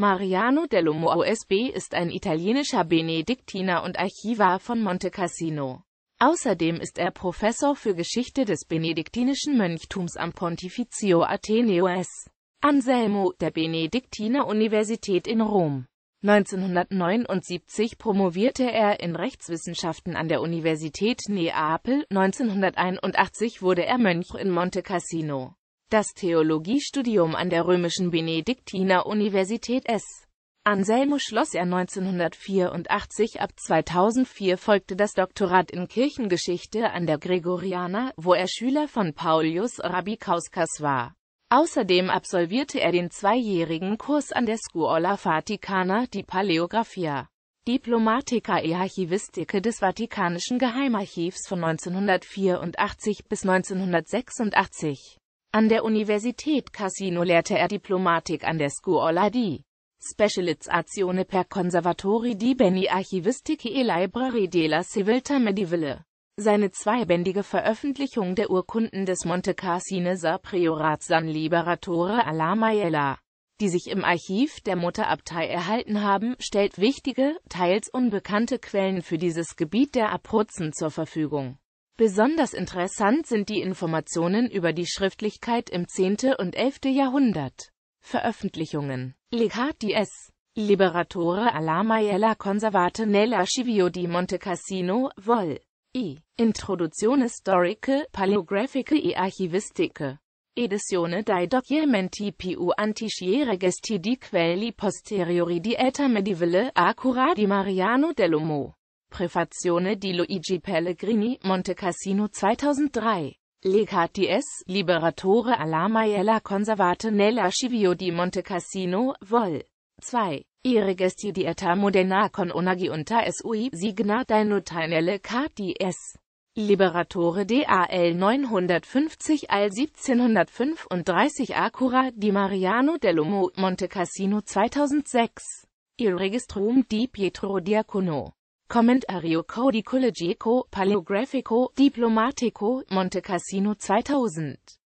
Mariano Dell'Uomo OSB ist ein italienischer Benediktiner und Archivar von Monte Cassino. Außerdem ist er Professor für Geschichte des benediktinischen Mönchtums am Pontificio Ateneo S. Anselmo, der Benediktiner Universität in Rom. 1979 promovierte er in Rechtswissenschaften an der Universität Neapel, 1981 wurde er Mönch in Monte Cassino. Das Theologiestudium an der römischen Benediktiner-Universität S. Anselmo schloss er 1984, ab 2004 folgte das Doktorat in Kirchengeschichte an der Gregoriana, wo er Schüler von Paulius Rabbi Kauskas war. Außerdem absolvierte er den zweijährigen Kurs an der Scuola Vaticana die Paleographia, Diplomatica e Archivistica des Vatikanischen Geheimarchivs von 1984 bis 1986. An der Universität Cassino lehrte er Diplomatik an der Scuola di Specializzazione per Conservatori di Beni Archivistiche e Librari della Civiltà Medivile. Seine zweibändige Veröffentlichung der Urkunden des Monte Montecasiner Priorat San Liberatore alla Maiella, die sich im Archiv der Mutterabtei erhalten haben, stellt wichtige, teils unbekannte Quellen für dieses Gebiet der Abruzzen zur Verfügung Besonders interessant sind die Informationen über die Schriftlichkeit im 10. und 11. Jahrhundert. Veröffentlichungen Legati S. Liberatore alla Maiella Conservate nell'Archivio di Monte Cassino, Vol. I. Introduzione storiche, paleografiche e archivistiche. Edizione dai documenti più antichi e regesti di quelli posteriori di età medievale, accura di Mariano dell'Uomo. Prefazione di Luigi Pellegrini, Monte Cassino 2003. Legati S. Liberatore alla Maiella conservata nell'archivio di Monte Cassino, Vol. 2. I regesti di età moderna con una unter sui signa signata notainelle carti S. Liberatore DAL 950 al 1735 Acura di Mariano dell'Umo, Monte Cassino 2006. Il Registrum di Pietro Diacono. Kommentario Codicollegico, Paleographico, Diplomatico, Monte Cassino 2000